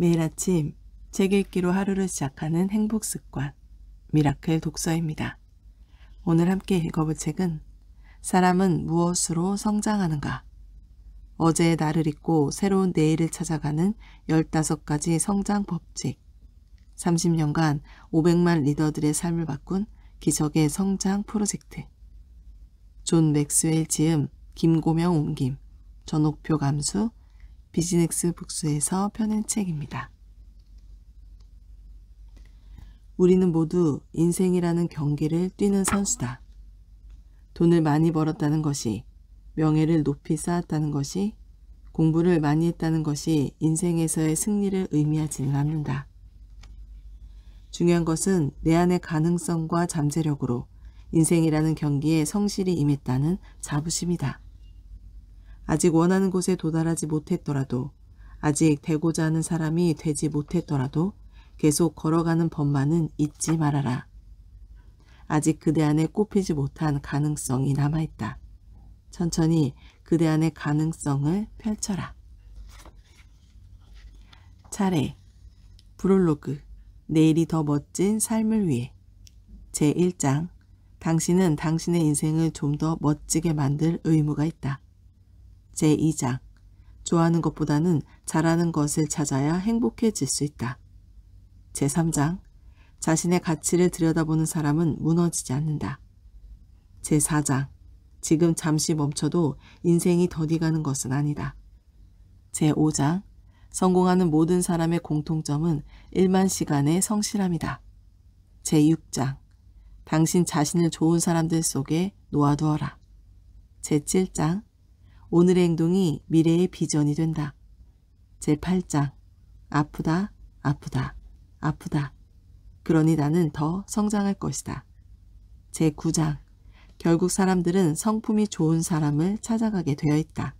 매일 아침 책 읽기로 하루를 시작하는 행복 습관 미라클 독서입니다. 오늘 함께 읽어볼 책은 사람은 무엇으로 성장하는가 어제의 나를 잊고 새로운 내일을 찾아가는 15가지 성장 법칙 30년간 500만 리더들의 삶을 바꾼 기적의 성장 프로젝트 존 맥스웰 지음, 김고명 옮김, 전옥표 감수, 비즈넥스 북스에서 펴낸 책입니다. 우리는 모두 인생이라는 경기를 뛰는 선수다. 돈을 많이 벌었다는 것이, 명예를 높이 쌓았다는 것이, 공부를 많이 했다는 것이 인생에서의 승리를 의미하지는 않는다. 중요한 것은 내 안의 가능성과 잠재력으로 인생이라는 경기에 성실히 임했다는 자부심이다. 아직 원하는 곳에 도달하지 못했더라도 아직 되고자 하는 사람이 되지 못했더라도 계속 걸어가는 법만은 잊지 말아라. 아직 그대 안에 꼽히지 못한 가능성이 남아있다. 천천히 그대 안의 가능성을 펼쳐라. 차례 브롤로그 내일이 더 멋진 삶을 위해 제1장 당신은 당신의 인생을 좀 더 멋지게 만들 의무가 있다. 제2장 좋아하는 것보다는 잘하는 것을 찾아야 행복해질 수 있다. 제3장 자신의 가치를 들여다보는 사람은 무너지지 않는다. 제4장 지금 잠시 멈춰도 인생이 더디가는 것은 아니다. 제5장 성공하는 모든 사람의 공통점은 1만 시간의 성실함이다. 제6장 당신 자신을 좋은 사람들 속에 놓아두어라. 제7장 오늘의 행동이 미래의 비전이 된다. 제8장 아프다 아프다 아프다 그러니 나는 더 성장할 것이다. 제9장 결국 사람들은 성품이 좋은 사람을 찾아가게 되어 있다.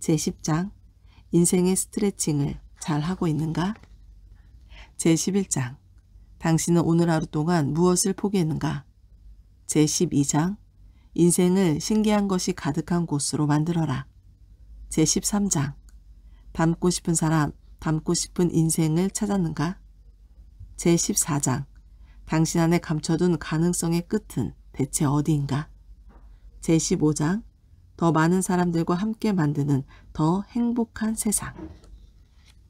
제10장 인생의 스트레칭을 잘 하고 있는가? 제11장 당신은 오늘 하루 동안 무엇을 포기했는가? 제12장 인생을 신기한 것이 가득한 곳으로 만들어라. 제13장 닮고 싶은 사람, 닮고 싶은 인생을 찾았는가? 제14장 당신 안에 감춰둔 가능성의 끝은 대체 어디인가? 제15장 더 많은 사람들과 함께 만드는 더 행복한 세상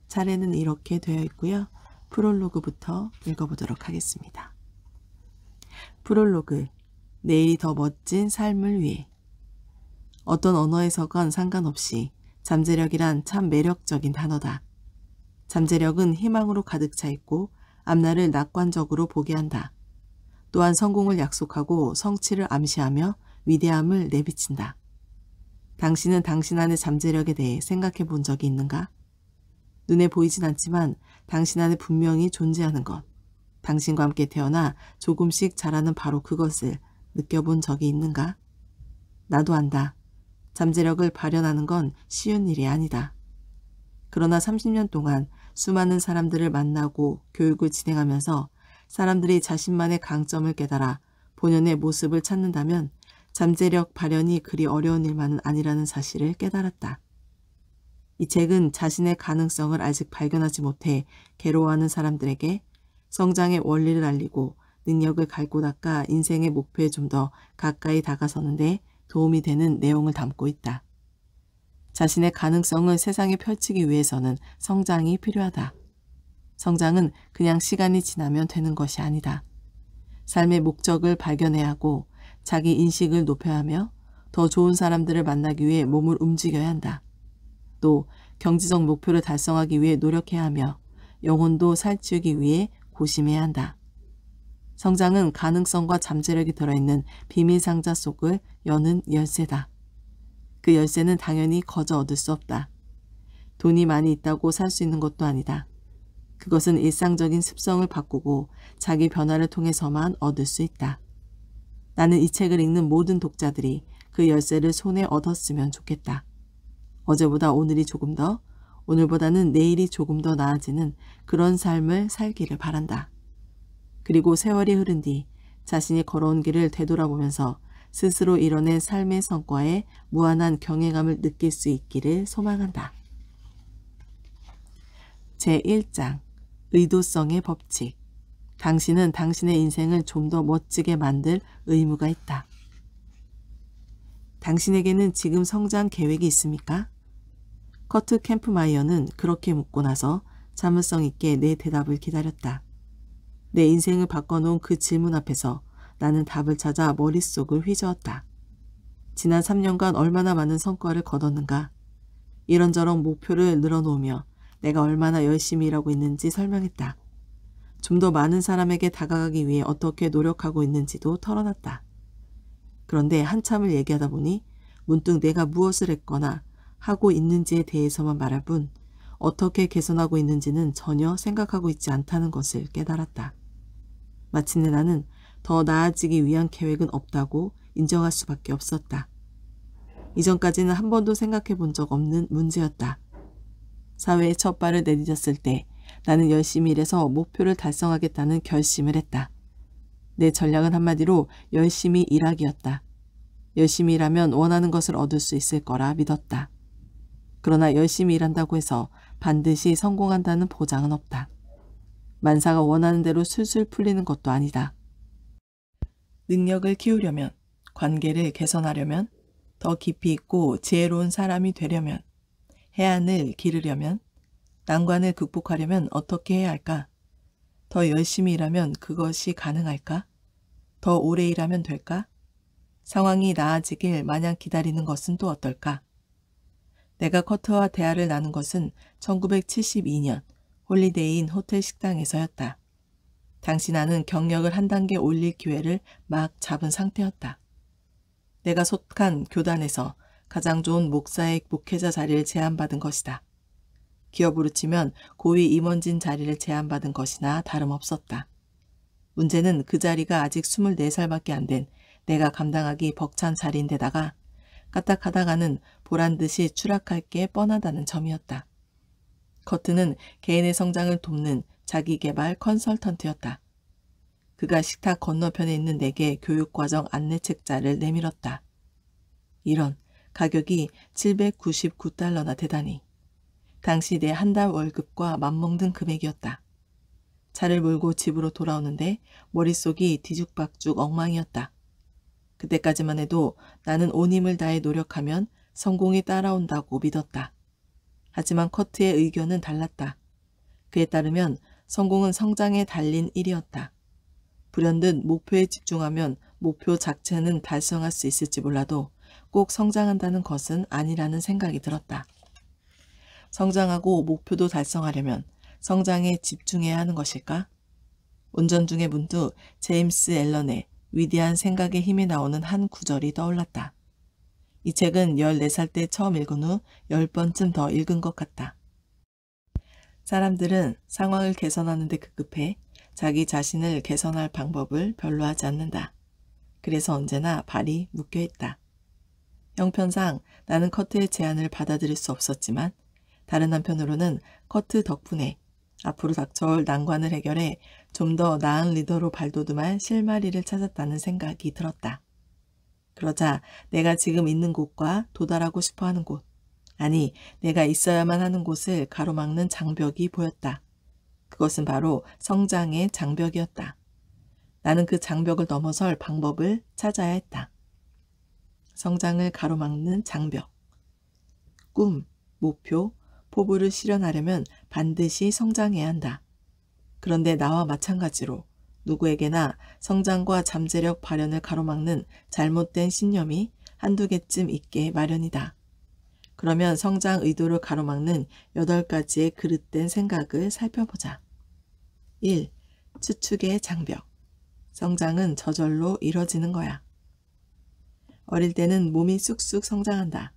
차례는 이렇게 되어 있고요. 프롤로그부터 읽어보도록 하겠습니다. 프롤로그 내일이 더 멋진 삶을 위해. 어떤 언어에서건 상관없이 잠재력이란 참 매력적인 단어다. 잠재력은 희망으로 가득 차 있고 앞날을 낙관적으로 보게 한다. 또한 성공을 약속하고 성취를 암시하며 위대함을 내비친다. 당신은 당신 안의 잠재력에 대해 생각해 본 적이 있는가? 눈에 보이진 않지만 당신 안에 분명히 존재하는 것. 당신과 함께 태어나 조금씩 자라는 바로 그것을 느껴본 적이 있는가? 나도 안다. 잠재력을 발현하는 건 쉬운 일이 아니다. 그러나 30년 동안 수많은 사람들을 만나고 교육을 진행하면서 사람들이 자신만의 강점을 깨달아 본연의 모습을 찾는다면 잠재력 발현이 그리 어려운 일만은 아니라는 사실을 깨달았다. 이 책은 자신의 가능성을 아직 발견하지 못해 괴로워하는 사람들에게 성장의 원리를 알리고 능력을 갈고 닦아 인생의 목표에 좀 더 가까이 다가서는데 도움이 되는 내용을 담고 있다. 자신의 가능성을 세상에 펼치기 위해서는 성장이 필요하다. 성장은 그냥 시간이 지나면 되는 것이 아니다. 삶의 목적을 발견해야 하고 자기 인식을 높여야 하며 더 좋은 사람들을 만나기 위해 몸을 움직여야 한다. 또 경제적 목표를 달성하기 위해 노력해야 하며 영혼도 살찌우기 위해 고심해야 한다. 성장은 가능성과 잠재력이 들어있는 비밀 상자 속을 여는 열쇠다. 그 열쇠는 당연히 거저 얻을 수 없다. 돈이 많이 있다고 살 수 있는 것도 아니다. 그것은 일상적인 습성을 바꾸고 자기 변화를 통해서만 얻을 수 있다. 나는 이 책을 읽는 모든 독자들이 그 열쇠를 손에 얻었으면 좋겠다. 어제보다 오늘이 조금 더, 오늘보다는 내일이 조금 더 나아지는 그런 삶을 살기를 바란다. 그리고 세월이 흐른 뒤 자신이 걸어온 길을 되돌아보면서 스스로 이뤄낸 삶의 성과에 무한한 경외감을 느낄 수 있기를 소망한다. 제1장 의도성의 법칙 당신은 당신의 인생을 좀 더 멋지게 만들 의무가 있다. 당신에게는 지금 성장 계획이 있습니까? 커트 캠프마이어는 그렇게 묻고 나서 참을성 있게 내 대답을 기다렸다. 내 인생을 바꿔놓은 그 질문 앞에서 나는 답을 찾아 머릿속을 휘저었다. 지난 3년간 얼마나 많은 성과를 거뒀는가. 이런저런 목표를 늘어놓으며 내가 얼마나 열심히 일하고 있는지 설명했다. 좀 더 많은 사람에게 다가가기 위해 어떻게 노력하고 있는지도 털어놨다. 그런데 한참을 얘기하다 보니 문득 내가 무엇을 했거나 하고 있는지에 대해서만 말할 뿐 어떻게 개선하고 있는지는 전혀 생각하고 있지 않다는 것을 깨달았다. 마침내 나는 더 나아지기 위한 계획은 없다고 인정할 수밖에 없었다. 이전까지는 한 번도 생각해 본 적 없는 문제였다. 사회에 첫 발을 내디뎠을 때 나는 열심히 일해서 목표를 달성하겠다는 결심을 했다. 내 전략은 한마디로 열심히 일하기였다. 열심히 일하면 원하는 것을 얻을 수 있을 거라 믿었다. 그러나 열심히 일한다고 해서 반드시 성공한다는 보장은 없다. 만사가 원하는 대로 슬슬 풀리는 것도 아니다. 능력을 키우려면, 관계를 개선하려면, 더 깊이 있고 지혜로운 사람이 되려면, 해안을 기르려면, 난관을 극복하려면 어떻게 해야 할까? 더 열심히 일하면 그것이 가능할까? 더 오래 일하면 될까? 상황이 나아지길 마냥 기다리는 것은 또 어떨까? 내가 커터와 대화를 나눈 것은 1972년 홀리데이인 호텔 식당에서였다. 당시 나는 경력을 한 단계 올릴 기회를 막 잡은 상태였다. 내가 속한 교단에서 가장 좋은 목사의 목회자 자리를 제안받은 것이다. 기업으로 치면 고위 임원진 자리를 제안받은 것이나 다름없었다. 문제는 그 자리가 아직 24살밖에 안 된 내가 감당하기 벅찬 자리인데다가 까딱하다가는 보란 듯이 추락할 게 뻔하다는 점이었다. 커튼은 개인의 성장을 돕는 자기개발 컨설턴트였다. 그가 식탁 건너편에 있는 내게 교육과정 안내책자를 내밀었다. 이런 가격이 799달러나 되다니. 당시 내 한 달 월급과 맞먹는 금액이었다. 차를 몰고 집으로 돌아오는데 머릿속이 뒤죽박죽 엉망이었다. 그때까지만 해도 나는 온 힘을 다해 노력하면 성공이 따라온다고 믿었다. 하지만 커트의 의견은 달랐다. 그에 따르면 성공은 성장에 달린 일이었다. 불현듯 목표에 집중하면 목표 자체는 달성할 수 있을지 몰라도 꼭 성장한다는 것은 아니라는 생각이 들었다. 성장하고 목표도 달성하려면 성장에 집중해야 하는 것일까? 운전 중에 문득 제임스 앨런의 위대한 생각의 힘이 나오는 한 구절이 떠올랐다. 이 책은 14살 때 처음 읽은 후 10번쯤 더 읽은 것 같다. 사람들은 상황을 개선하는 데 급급해 자기 자신을 개선할 방법을 별로 하지 않는다. 그래서 언제나 발이 묶여 있다. 형편상 나는 커트의 제안을 받아들일 수 없었지만 다른 한편으로는 커트 덕분에 앞으로 닥쳐올 난관을 해결해 좀 더 나은 리더로 발돋움할 실마리를 찾았다는 생각이 들었다. 그러자 내가 지금 있는 곳과 도달하고 싶어 하는 곳, 아니 내가 있어야만 하는 곳을 가로막는 장벽이 보였다. 그것은 바로 성장의 장벽이었다. 나는 그 장벽을 넘어설 방법을 찾아야 했다. 성장을 가로막는 장벽. 꿈, 목표, 포부를 실현하려면 반드시 성장해야 한다. 그런데 나와 마찬가지로 누구에게나 성장과 잠재력 발현을 가로막는 잘못된 신념이 한두 개쯤 있게 마련이다. 그러면 성장 의도를 가로막는 여덟 가지의 그릇된 생각을 살펴보자. 1. 추측의 장벽. 성장은 저절로 이뤄지는 거야. 어릴 때는 몸이 쑥쑥 성장한다.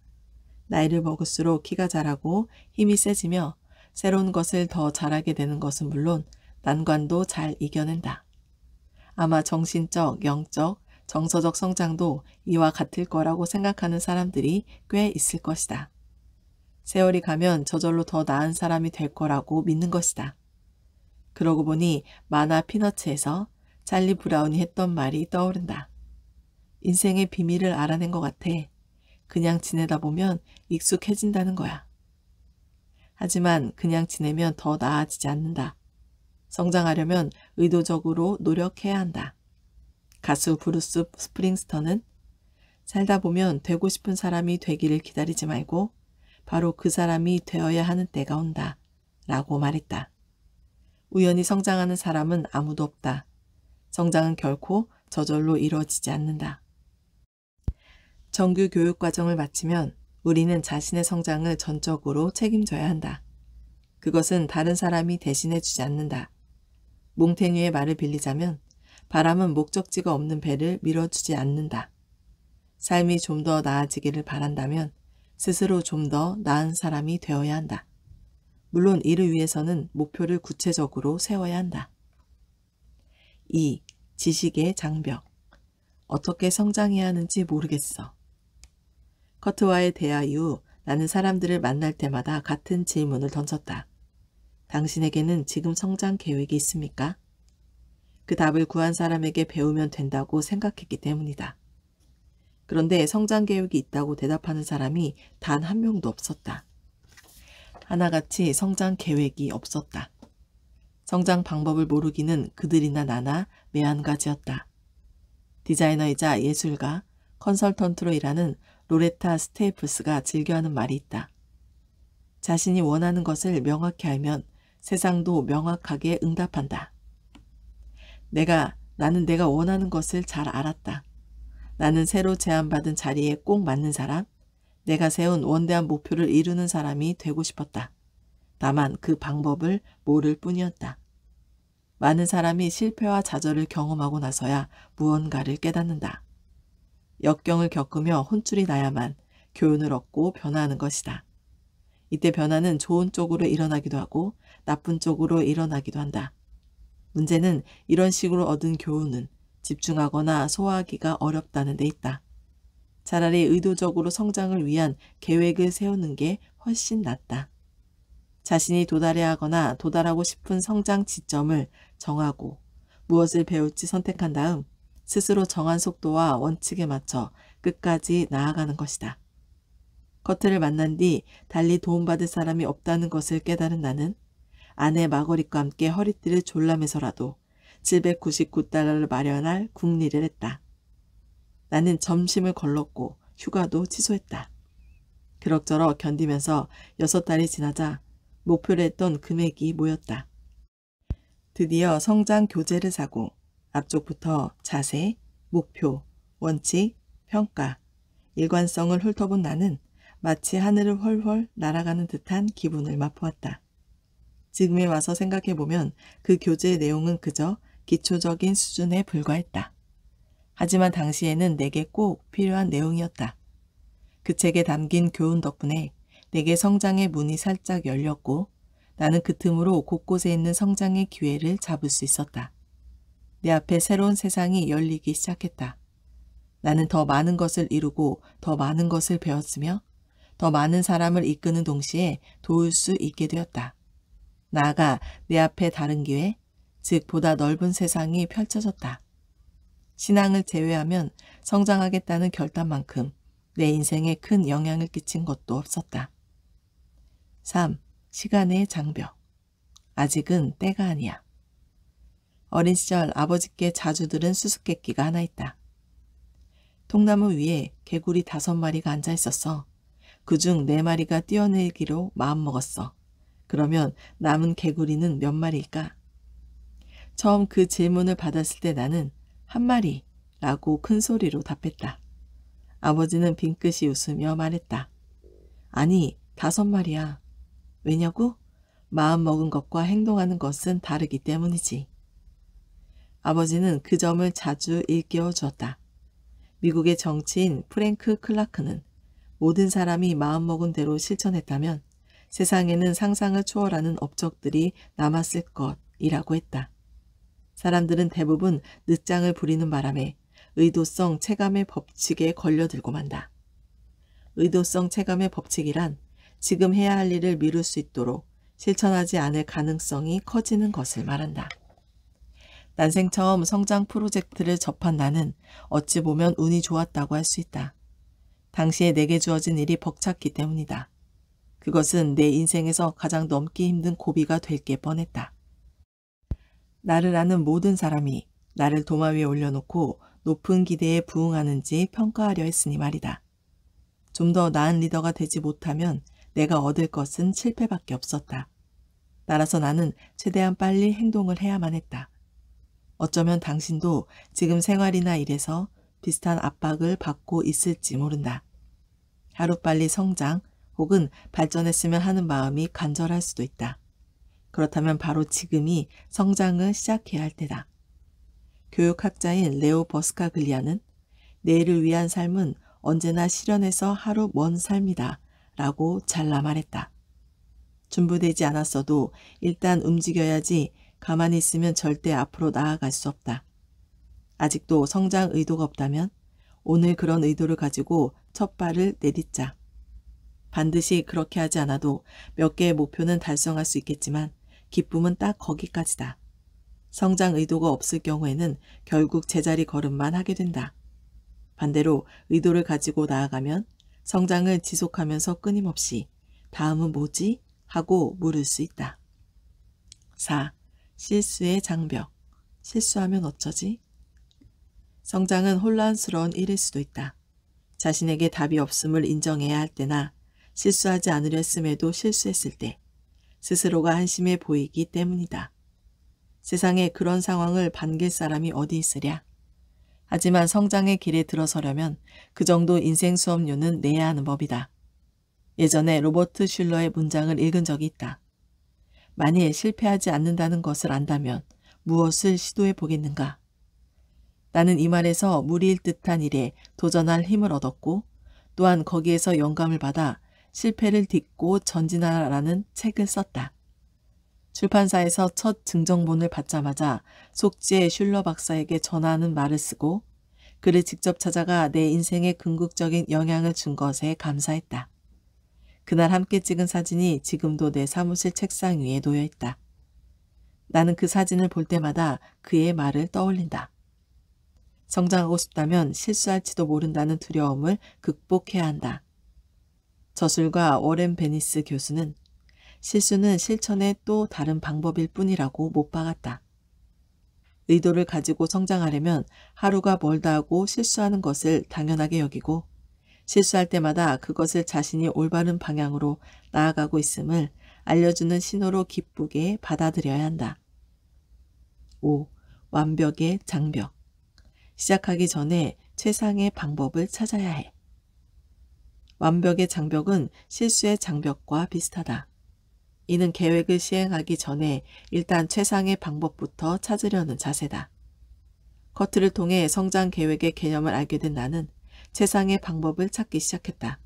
나이를 먹을수록 키가 자라고 힘이 세지며 새로운 것을 더 잘하게 되는 것은 물론 난관도 잘 이겨낸다. 아마 정신적, 영적, 정서적 성장도 이와 같을 거라고 생각하는 사람들이 꽤 있을 것이다. 세월이 가면 저절로 더 나은 사람이 될 거라고 믿는 것이다. 그러고 보니 만화 피너츠에서 찰리 브라운이 했던 말이 떠오른다. 인생의 비밀을 알아낸 것 같아. 그냥 지내다 보면 익숙해진다는 거야. 하지만 그냥 지내면 더 나아지지 않는다. 성장하려면 의도적으로 노력해야 한다. 가수 브루스 스프링스턴은 살다 보면 되고 싶은 사람이 되기를 기다리지 말고 바로 그 사람이 되어야 하는 때가 온다. 라고 말했다. 우연히 성장하는 사람은 아무도 없다. 성장은 결코 저절로 이루어지지 않는다. 정규 교육 과정을 마치면 우리는 자신의 성장을 전적으로 책임져야 한다. 그것은 다른 사람이 대신해 주지 않는다. 몽탱이의 말을 빌리자면 바람은 목적지가 없는 배를 밀어주지 않는다. 삶이 좀 더 나아지기를 바란다면 스스로 좀 더 나은 사람이 되어야 한다. 물론 이를 위해서는 목표를 구체적으로 세워야 한다. 2. 지식의 장벽. 어떻게 성장해야 하는지 모르겠어. 커트와의 대화 이후 나는 사람들을 만날 때마다 같은 질문을 던졌다. 당신에게는 지금 성장 계획이 있습니까? 그 답을 구한 사람에게 배우면 된다고 생각했기 때문이다. 그런데 성장 계획이 있다고 대답하는 사람이 단 한 명도 없었다. 하나같이 성장 계획이 없었다. 성장 방법을 모르기는 그들이나 나나 매한가지였다. 디자이너이자 예술가, 컨설턴트로 일하는 로레타 스테이플스가 즐겨하는 말이 있다. 자신이 원하는 것을 명확히 알면 세상도 명확하게 응답한다. 내가 나는 내가 원하는 것을 잘 알았다. 나는 새로 제안받은 자리에 꼭 맞는 사람, 내가 세운 원대한 목표를 이루는 사람이 되고 싶었다. 다만 그 방법을 모를 뿐이었다. 많은 사람이 실패와 좌절을 경험하고 나서야 무언가를 깨닫는다. 역경을 겪으며 혼쭐이 나야만 교훈을 얻고 변화하는 것이다. 이때 변화는 좋은 쪽으로 일어나기도 하고 나쁜 쪽으로 일어나기도 한다. 문제는 이런 식으로 얻은 교훈은 집중하거나 소화하기가 어렵다는 데 있다. 차라리 의도적으로 성장을 위한 계획을 세우는 게 훨씬 낫다. 자신이 도달해야 하거나 도달하고 싶은 성장 지점을 정하고 무엇을 배울지 선택한 다음 스스로 정한 속도와 원칙에 맞춰 끝까지 나아가는 것이다. 커트를 만난 뒤 달리 도움받을 사람이 없다는 것을 깨달은 나는 아내 마거릿과 함께 허리띠를 졸라매서라도 799달러를 마련할 국리를 했다. 나는 점심을 걸렀고 휴가도 취소했다. 그럭저럭 견디면서 여섯 달이 지나자 목표로 했던 금액이 모였다. 드디어 성장 교재를 사고 앞쪽부터 자세, 목표, 원칙, 평가, 일관성을 훑어본 나는 마치 하늘을 훨훨 날아가는 듯한 기분을 맛보았다. 지금에 와서 생각해보면 그 교재의 내용은 그저 기초적인 수준에 불과했다. 하지만 당시에는 내게 꼭 필요한 내용이었다. 그 책에 담긴 교훈 덕분에 내게 성장의 문이 살짝 열렸고 나는 그 틈으로 곳곳에 있는 성장의 기회를 잡을 수 있었다. 내 앞에 새로운 세상이 열리기 시작했다. 나는 더 많은 것을 이루고 더 많은 것을 배웠으며 더 많은 사람을 이끄는 동시에 도울 수 있게 되었다. 나아가 내 앞에 다른 기회, 즉 보다 넓은 세상이 펼쳐졌다. 신앙을 제외하면 성장하겠다는 결단만큼 내 인생에 큰 영향을 끼친 것도 없었다. 3. 시간의 장벽. 아직은 때가 아니야. 어린 시절 아버지께 자주 들은 수수께끼가 하나 있다. 통나무 위에 개구리 다섯 마리가 앉아 있었어. 그중 네 마리가 뛰어내기로 마음먹었어. 그러면 남은 개구리는 몇 마리일까? 처음 그 질문을 받았을 때 나는 한 마리 라고 큰 소리로 답했다. 아버지는 빙긋이 웃으며 말했다. 아니, 다섯 마리야. 왜냐고? 마음 먹은 것과 행동하는 것은 다르기 때문이지. 아버지는 그 점을 자주 일깨워 주었다. 미국의 정치인 프랭크 클라크는 모든 사람이 마음먹은 대로 실천했다면 세상에는 상상을 초월하는 업적들이 남았을 것이라고 했다. 사람들은 대부분 늦장을 부리는 바람에 의도성 체감의 법칙에 걸려들고 만다. 의도성 체감의 법칙이란 지금 해야 할 일을 미룰 수 있도록 실천하지 않을 가능성이 커지는 것을 말한다. 난생 처음 성장 프로젝트를 접한 나는 어찌 보면 운이 좋았다고 할 수 있다. 당시에 내게 주어진 일이 벅찼기 때문이다. 그것은 내 인생에서 가장 넘기 힘든 고비가 될 게 뻔했다. 나를 아는 모든 사람이 나를 도마 위에 올려놓고 높은 기대에 부응하는지 평가하려 했으니 말이다. 좀 더 나은 리더가 되지 못하면 내가 얻을 것은 실패밖에 없었다. 따라서 나는 최대한 빨리 행동을 해야만 했다. 어쩌면 당신도 지금 생활이나 일에서 비슷한 압박을 받고 있을지 모른다. 하루빨리 성장, 혹은 발전했으면 하는 마음이 간절할 수도 있다. 그렇다면 바로 지금이 성장을 시작해야 할 때다. 교육학자인 레오 버스카 글리아는 내일을 위한 삶은 언제나 실현해서 하루 먼 삶이다 라고 잘라 말했다. 준비되지 않았어도 일단 움직여야지 가만히 있으면 절대 앞으로 나아갈 수 없다. 아직도 성장 의도가 없다면 오늘 그런 의도를 가지고 첫 발을 내딛자. 반드시 그렇게 하지 않아도 몇 개의 목표는 달성할 수 있겠지만 기쁨은 딱 거기까지다. 성장 의도가 없을 경우에는 결국 제자리 걸음만 하게 된다. 반대로 의도를 가지고 나아가면 성장을 지속하면서 끊임없이 다음은 뭐지? 하고 물을 수 있다. 4. 실수의 장벽. 실수하면 어쩌지? 성장은 혼란스러운 일일 수도 있다. 자신에게 답이 없음을 인정해야 할 때나 실수하지 않으려 했음에도 실수했을 때 스스로가 한심해 보이기 때문이다. 세상에 그런 상황을 반길 사람이 어디 있으랴. 하지만 성장의 길에 들어서려면 그 정도 인생 수업료는 내야 하는 법이다. 예전에 로버트 슐러의 문장을 읽은 적이 있다. 만일 실패하지 않는다는 것을 안다면 무엇을 시도해 보겠는가? 나는 이 말에서 무리일 듯한 일에 도전할 힘을 얻었고 또한 거기에서 영감을 받아 실패를 딛고 전진하라는 책을 썼다. 출판사에서 첫 증정본을 받자마자 속지의 슐러 박사에게 전하는 말을 쓰고 그를 직접 찾아가 내 인생에 궁극적인 영향을 준 것에 감사했다. 그날 함께 찍은 사진이 지금도 내 사무실 책상 위에 놓여 있다. 나는 그 사진을 볼 때마다 그의 말을 떠올린다. 성장하고 싶다면 실수할지도 모른다는 두려움을 극복해야 한다. 저술가 워렌 베니스 교수는 실수는 실천의 또 다른 방법일 뿐이라고 못 박았다. 의도를 가지고 성장하려면 하루가 멀다 하고 실수하는 것을 당연하게 여기고 실수할 때마다 그것을 자신이 올바른 방향으로 나아가고 있음을 알려주는 신호로 기쁘게 받아들여야 한다. 5. 완벽의 장벽 시작하기 전에 최상의 방법을 찾아야 해. 완벽의 장벽은 실수의 장벽과 비슷하다. 이는 계획을 시행하기 전에 일단 최상의 방법부터 찾으려는 자세다. 커트를 통해 성장 계획의 개념을 알게 된 나는 최상의 방법을 찾기 시작했다.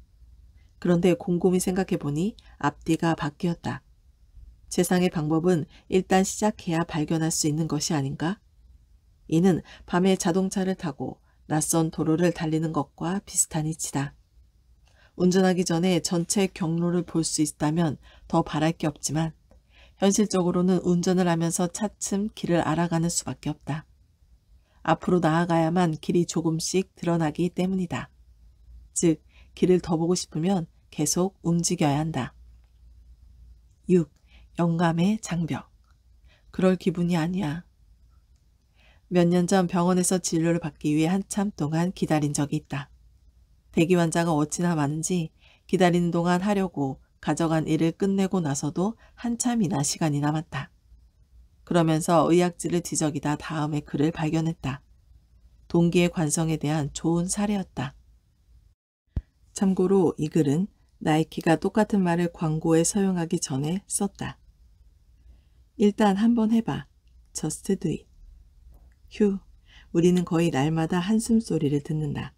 그런데 곰곰이 생각해보니 앞뒤가 바뀌었다. 최상의 방법은 일단 시작해야 발견할 수 있는 것이 아닌가? 이는 밤에 자동차를 타고 낯선 도로를 달리는 것과 비슷한 이치다. 운전하기 전에 전체 경로를 볼 수 있다면 더 바랄 게 없지만 현실적으로는 운전을 하면서 차츰 길을 알아가는 수밖에 없다. 앞으로 나아가야만 길이 조금씩 드러나기 때문이다. 즉, 길을 더 보고 싶으면 계속 움직여야 한다. 6. 영감의 장벽. 그럴 기분이 아니야. 몇 년 전 병원에서 진료를 받기 위해 한참 동안 기다린 적이 있다. 대기 환자가 어찌나 많은지 기다리는 동안 하려고 가져간 일을 끝내고 나서도 한참이나 시간이 남았다. 그러면서 의학지를 뒤적이다 다음에 글을 발견했다. 동기의 관성에 대한 좋은 사례였다. 참고로 이 글은 나이키가 똑같은 말을 광고에 사용하기 전에 썼다. 일단 한번 해봐. Just do it. 휴, 우리는 거의 날마다 한숨소리를 듣는다.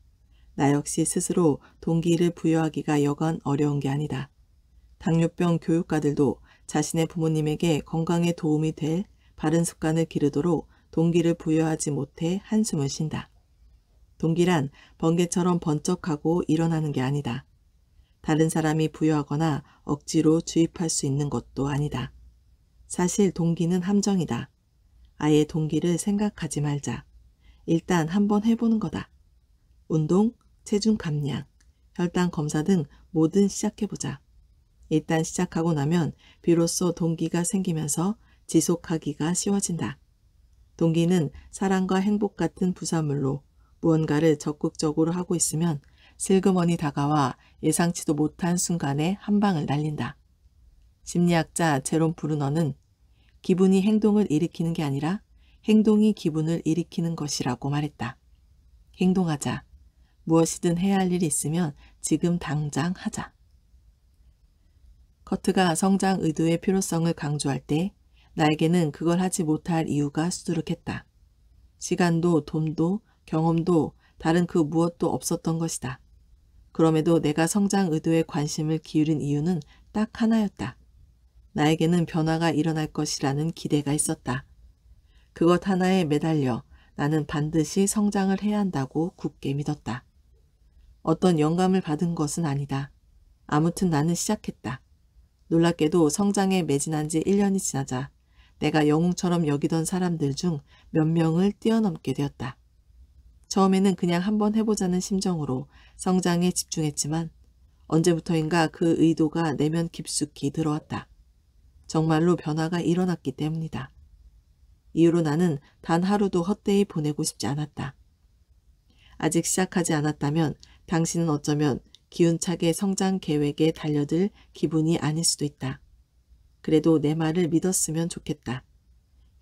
나 역시 스스로 동기를 부여하기가 여간 어려운 게 아니다. 당뇨병 교육가들도 자신의 부모님에게 건강에 도움이 될 바른 습관을 기르도록 동기를 부여하지 못해 한숨을 쉰다. 동기란 번개처럼 번쩍하고 일어나는 게 아니다. 다른 사람이 부여하거나 억지로 주입할 수 있는 것도 아니다. 사실 동기는 함정이다. 아예 동기를 생각하지 말자. 일단 한번 해보는 거다. 운동, 체중 감량, 혈당 검사 등 뭐든 시작해보자. 일단 시작하고 나면 비로소 동기가 생기면서 지속하기가 쉬워진다. 동기는 사랑과 행복 같은 부산물로 무언가를 적극적으로 하고 있으면 슬그머니 다가와 예상치도 못한 순간에 한 방을 날린다. 심리학자 제롬 브루너는 기분이 행동을 일으키는 게 아니라 행동이 기분을 일으키는 것이라고 말했다. 행동하자. 무엇이든 해야 할 일이 있으면 지금 당장 하자. 커트가 성장 의도의 필요성을 강조할 때 나에게는 그걸 하지 못할 이유가 수두룩했다. 시간도 돈도 경험도 다른 그 무엇도 없었던 것이다. 그럼에도 내가 성장 의도에 관심을 기울인 이유는 딱 하나였다. 나에게는 변화가 일어날 것이라는 기대가 있었다. 그것 하나에 매달려 나는 반드시 성장을 해야 한다고 굳게 믿었다. 어떤 영감을 받은 것은 아니다. 아무튼 나는 시작했다. 놀랍게도 성장에 매진한 지 1년이 지나자 내가 영웅처럼 여기던 사람들 중 몇 명을 뛰어넘게 되었다. 처음에는 그냥 한번 해보자는 심정으로 성장에 집중했지만 언제부터인가 그 의도가 내면 깊숙이 들어왔다. 정말로 변화가 일어났기 때문이다. 이후로 나는 단 하루도 헛되이 보내고 싶지 않았다. 아직 시작하지 않았다면 당신은 어쩌면 기운차게 성장 계획에 달려들 기분이 아닐 수도 있다. 그래도 내 말을 믿었으면 좋겠다.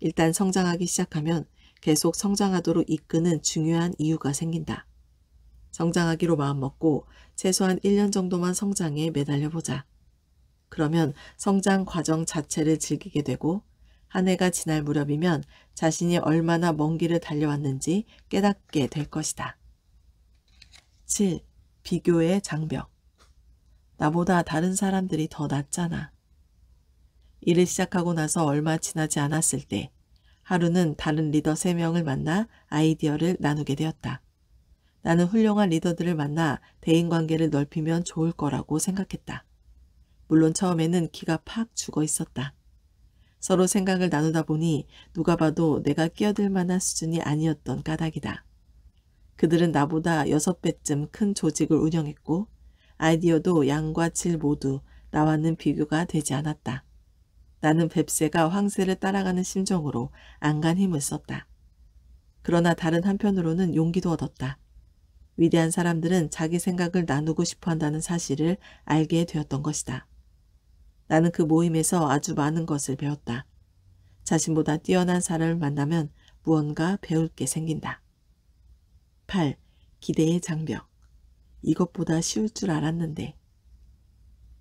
일단 성장하기 시작하면 계속 성장하도록 이끄는 중요한 이유가 생긴다. 성장하기로 마음먹고 최소한 1년 정도만 성장에 매달려보자. 그러면 성장 과정 자체를 즐기게 되고 한 해가 지날 무렵이면 자신이 얼마나 먼 길을 달려왔는지 깨닫게 될 것이다. 7. 비교의 장벽. 나보다 다른 사람들이 더 낫잖아. 일을 시작하고 나서 얼마 지나지 않았을 때 하루는 다른 리더 3명을 만나 아이디어를 나누게 되었다. 나는 훌륭한 리더들을 만나 대인관계를 넓히면 좋을 거라고 생각했다. 물론 처음에는 기가 팍 죽어 있었다. 서로 생각을 나누다 보니 누가 봐도 내가 끼어들 만한 수준이 아니었던 까닭이다. 그들은 나보다 여섯 배쯤 큰 조직을 운영했고 아이디어도 양과 질 모두 나와는 비교가 되지 않았다. 나는 뱁새가 황새를 따라가는 심정으로 안간 힘을 썼다. 그러나 다른 한편으로는 용기도 얻었다. 위대한 사람들은 자기 생각을 나누고 싶어 한다는 사실을 알게 되었던 것이다. 나는 그 모임에서 아주 많은 것을 배웠다. 자신보다 뛰어난 사람을 만나면 무언가 배울 게 생긴다. 8. 기대의 장벽. 이것보다 쉬울 줄 알았는데.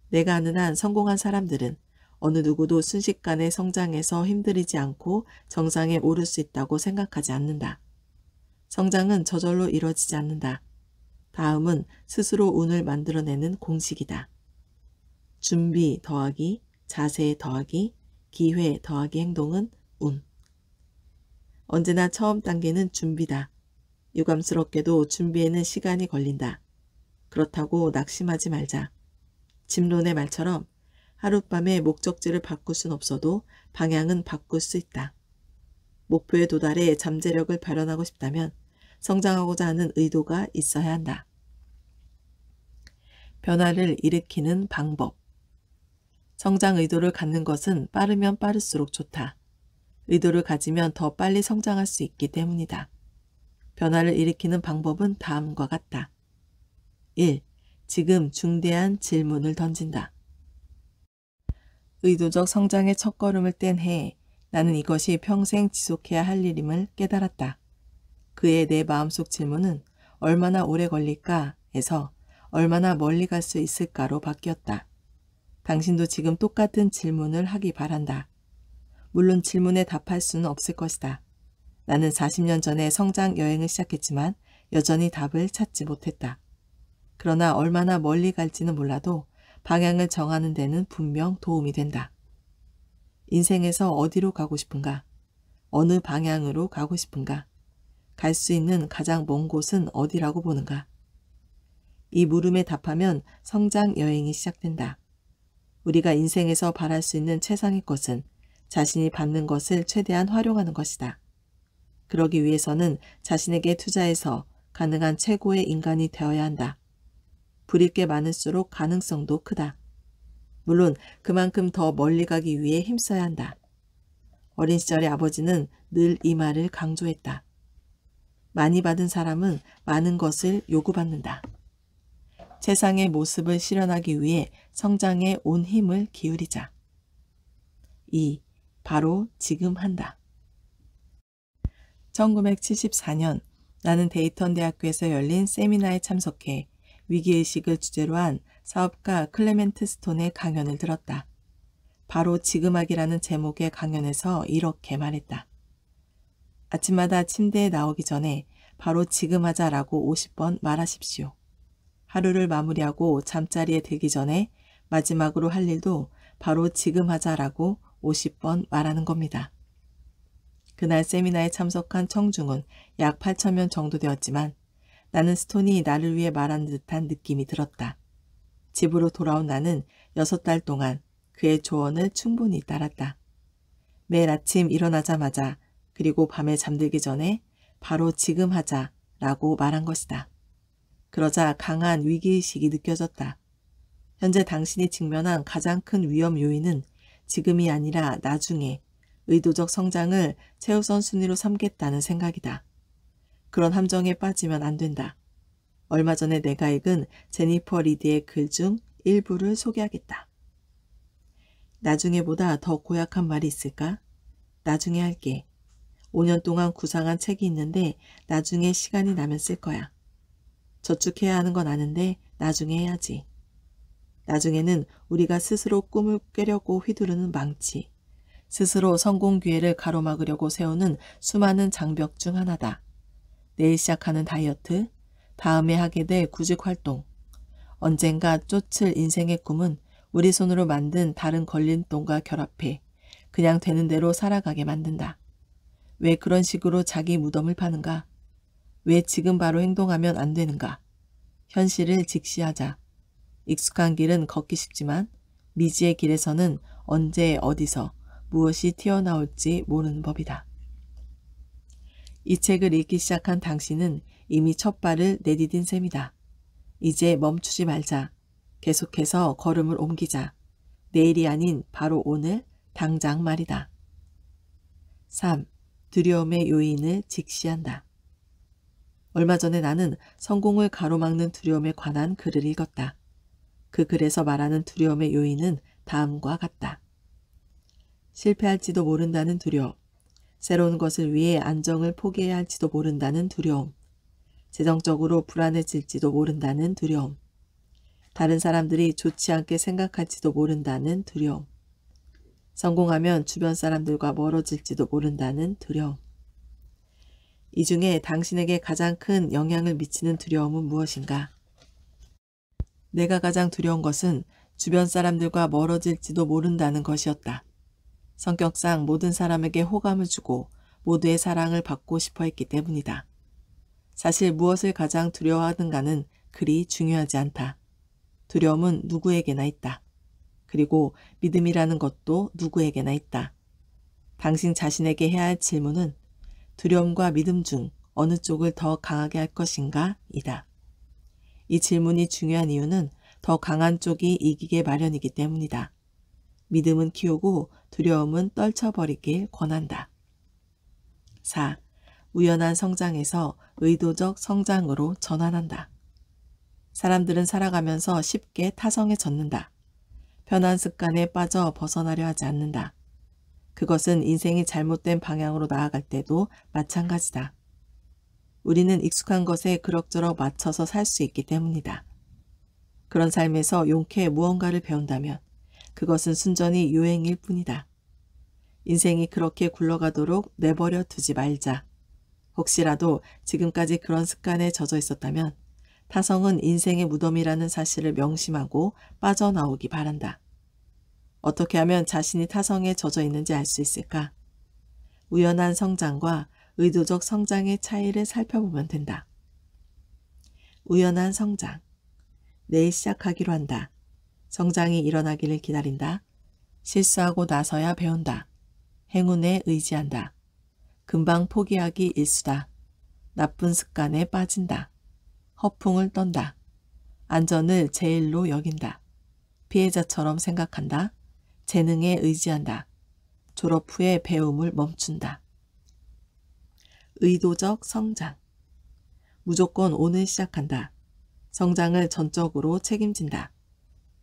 내가 아는 한 성공한 사람들은 어느 누구도 순식간에 성장해서 힘들이지 않고 정상에 오를 수 있다고 생각하지 않는다. 성장은 저절로 이뤄지지 않는다. 다음은 스스로 운을 만들어내는 공식이다. 준비 더하기, 자세 더하기, 기회 더하기 행동은 운. 언제나 처음 단계는 준비다. 유감스럽게도 준비에는 시간이 걸린다. 그렇다고 낙심하지 말자. 짐론의 말처럼 하룻밤에 목적지를 바꿀 순 없어도 방향은 바꿀 수 있다. 목표에 도달해 잠재력을 발현하고 싶다면 성장하고자 하는 의도가 있어야 한다. 변화를 일으키는 방법 성장 의도를 갖는 것은 빠르면 빠를수록 좋다. 의도를 가지면 더 빨리 성장할 수 있기 때문이다. 변화를 일으키는 방법은 다음과 같다. 1. 지금 중대한 질문을 던진다. 의도적 성장의 첫걸음을 뗀 해에 나는 이것이 평생 지속해야 할 일임을 깨달았다. 그의 내 마음속 질문은 얼마나 오래 걸릴까에서 얼마나 멀리 갈 수 있을까로 바뀌었다. 당신도 지금 똑같은 질문을 하기 바란다. 물론 질문에 답할 수는 없을 것이다. 나는 40년 전에 성장 여행을 시작했지만 여전히 답을 찾지 못했다. 그러나 얼마나 멀리 갈지는 몰라도 방향을 정하는 데는 분명 도움이 된다. 인생에서 어디로 가고 싶은가? 어느 방향으로 가고 싶은가? 갈 수 있는 가장 먼 곳은 어디라고 보는가? 이 물음에 답하면 성장 여행이 시작된다. 우리가 인생에서 바랄 수 있는 최상의 것은 자신이 받는 것을 최대한 활용하는 것이다. 그러기 위해서는 자신에게 투자해서 가능한 최고의 인간이 되어야 한다. 부릴 게 많을수록 가능성도 크다. 물론 그만큼 더 멀리 가기 위해 힘써야 한다. 어린 시절의 아버지는 늘 이 말을 강조했다. 많이 받은 사람은 많은 것을 요구받는다. 세상의 모습을 실현하기 위해 성장에 온 힘을 기울이자. 2. 바로 지금 한다. 1974년 나는 데이턴 대학교에서 열린 세미나에 참석해 위기의식을 주제로 한 사업가 클레멘트 스톤의 강연을 들었다. 바로 지금학이라는 제목의 강연에서 이렇게 말했다. 아침마다 침대에 나오기 전에 바로 지금 하자라고 50번 말하십시오. 하루를 마무리하고 잠자리에 들기 전에 마지막으로 할 일도 바로 지금 하자라고 50번 말하는 겁니다. 그날 세미나에 참석한 청중은 약 8천명 정도 되었지만 나는 스톤이 나를 위해 말한 듯한 느낌이 들었다. 집으로 돌아온 나는 여섯 달 동안 그의 조언을 충분히 따랐다. 매일 아침 일어나자마자 그리고 밤에 잠들기 전에 바로 지금 하자 라고 말한 것이다. 그러자 강한 위기의식이 느껴졌다. 현재 당신이 직면한 가장 큰 위험 요인은 지금이 아니라 나중에 의도적 성장을 최우선순위로 삼겠다는 생각이다. 그런 함정에 빠지면 안 된다. 얼마 전에 내가 읽은 제니퍼 리드의 글 중 일부를 소개하겠다. 나중에보다 더 고약한 말이 있을까? 나중에 할게. 5년 동안 구상한 책이 있는데 나중에 시간이 나면 쓸 거야. 저축해야 하는 건 아는데 나중에 해야지. 나중에는 우리가 스스로 꿈을 깨려고 휘두르는 망치, 스스로 성공 기회를 가로막으려고 세우는 수많은 장벽 중 하나다. 내일 시작하는 다이어트, 다음에 하게 될 구직 활동, 언젠가 쫓을 인생의 꿈은 우리 손으로 만든 다른 걸린돈과 결합해 그냥 되는 대로 살아가게 만든다. 왜 그런 식으로 자기 무덤을 파는가? 왜 지금 바로 행동하면 안 되는가? 현실을 직시하자. 익숙한 길은 걷기 쉽지만 미지의 길에서는 언제 어디서 무엇이 튀어나올지 모르는 법이다. 이 책을 읽기 시작한 당신은 이미 첫 발을 내디딘 셈이다. 이제 멈추지 말자. 계속해서 걸음을 옮기자. 내일이 아닌 바로 오늘, 당장 말이다. 3. 두려움의 요인을 직시한다. 얼마 전에 나는 성공을 가로막는 두려움에 관한 글을 읽었다. 그 글에서 말하는 두려움의 요인은 다음과 같다. 실패할지도 모른다는 두려움, 새로운 것을 위해 안정을 포기해야 할지도 모른다는 두려움, 재정적으로 불안해질지도 모른다는 두려움, 다른 사람들이 좋지 않게 생각할지도 모른다는 두려움, 성공하면 주변 사람들과 멀어질지도 모른다는 두려움. 이 중에 당신에게 가장 큰 영향을 미치는 두려움은 무엇인가? 내가 가장 두려운 것은 주변 사람들과 멀어질지도 모른다는 것이었다. 성격상 모든 사람에게 호감을 주고 모두의 사랑을 받고 싶어 했기 때문이다. 사실 무엇을 가장 두려워하든가는 그리 중요하지 않다. 두려움은 누구에게나 있다. 그리고 믿음이라는 것도 누구에게나 있다. 당신 자신에게 해야 할 질문은 두려움과 믿음 중 어느 쪽을 더 강하게 할 것인가? 이다. 이 질문이 중요한 이유는 더 강한 쪽이 이기게 마련이기 때문이다. 믿음은 키우고 두려움은 떨쳐버리길 권한다. 4. 우연한 성장에서 의도적 성장으로 전환한다. 사람들은 살아가면서 쉽게 타성에 젖는다. 편한 습관에 빠져 벗어나려 하지 않는다. 그것은 인생이 잘못된 방향으로 나아갈 때도 마찬가지다. 우리는 익숙한 것에 그럭저럭 맞춰서 살 수 있기 때문이다. 그런 삶에서 용케 무언가를 배운다면 그것은 순전히 유행일 뿐이다. 인생이 그렇게 굴러가도록 내버려 두지 말자. 혹시라도 지금까지 그런 습관에 젖어 있었다면 타성은 인생의 무덤이라는 사실을 명심하고 빠져나오기 바란다. 어떻게 하면 자신이 타성에 젖어 있는지 알 수 있을까? 우연한 성장과 의도적 성장의 차이를 살펴보면 된다. 우연한 성장. 내일 시작하기로 한다. 성장이 일어나기를 기다린다. 실수하고 나서야 배운다. 행운에 의지한다. 금방 포기하기 일수다. 나쁜 습관에 빠진다. 허풍을 떤다. 안전을 제일로 여긴다. 피해자처럼 생각한다. 재능에 의지한다. 졸업 후에 배움을 멈춘다. 의도적 성장. 무조건 오늘 시작한다. 성장을 전적으로 책임진다.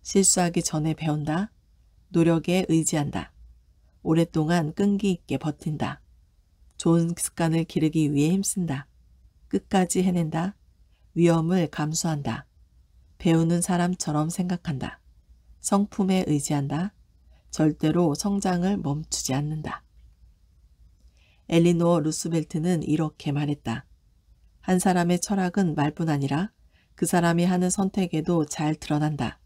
실수하기 전에 배운다. 노력에 의지한다. 오랫동안 끈기 있게 버틴다. 좋은 습관을 기르기 위해 힘쓴다. 끝까지 해낸다. 위험을 감수한다. 배우는 사람처럼 생각한다. 성품에 의지한다. 절대로 성장을 멈추지 않는다. 엘리노어 루스벨트는 이렇게 말했다. 한 사람의 철학은 말뿐 아니라 그 사람이 하는 선택에도 잘 드러난다.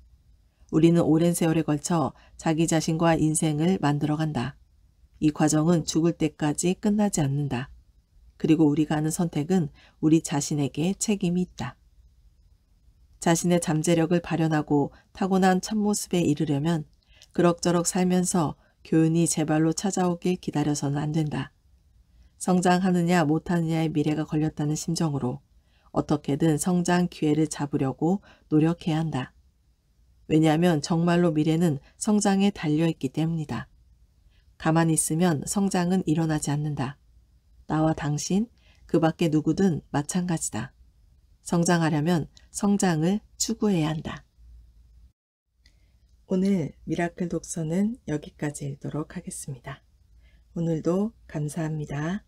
우리는 오랜 세월에 걸쳐 자기 자신과 인생을 만들어간다. 이 과정은 죽을 때까지 끝나지 않는다. 그리고 우리가 하는 선택은 우리 자신에게 책임이 있다. 자신의 잠재력을 발현하고 타고난 참모습에 이르려면 그럭저럭 살면서 교훈이 제발로 찾아오길 기다려서는 안 된다. 성장하느냐 못하느냐의 미래가 걸렸다는 심정으로 어떻게든 성장 기회를 잡으려고 노력해야 한다. 왜냐하면 정말로 미래는 성장에 달려있기 때문이다. 가만히 있으면 성장은 일어나지 않는다. 나와 당신, 그 밖에 누구든 마찬가지다. 성장하려면 성장을 추구해야 한다. 오늘 미라클 독서는 여기까지 읽도록 하겠습니다. 오늘도 감사합니다.